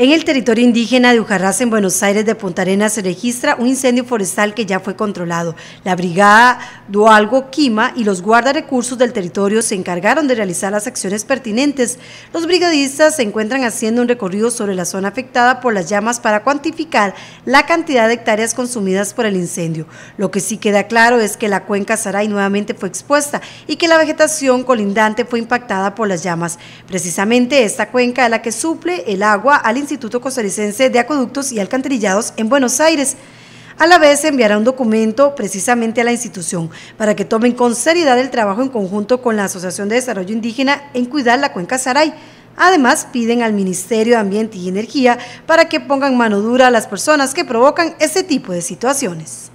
En el territorio indígena de Ujarrás, en Buenos Aires de Punta Arenas, se registra un incendio forestal que ya fue controlado. La brigada Dualgo Quima y los recursos del territorio se encargaron de realizar las acciones pertinentes. Los brigadistas se encuentran haciendo un recorrido sobre la zona afectada por las llamas para cuantificar la cantidad de hectáreas consumidas por el incendio. Lo que sí queda claro es que la cuenca Saray nuevamente fue expuesta y que la vegetación colindante fue impactada por las llamas. Precisamente esta cuenca es la que suple el agua al incendio Instituto Costarricense de Acueductos y Alcantarillados en Buenos Aires. A la vez enviará un documento precisamente a la institución para que tomen con seriedad el trabajo en conjunto con la Asociación de Desarrollo Indígena en cuidar la cuenca Saray. Además, piden al Ministerio de Ambiente y Energía para que pongan mano dura a las personas que provocan este tipo de situaciones.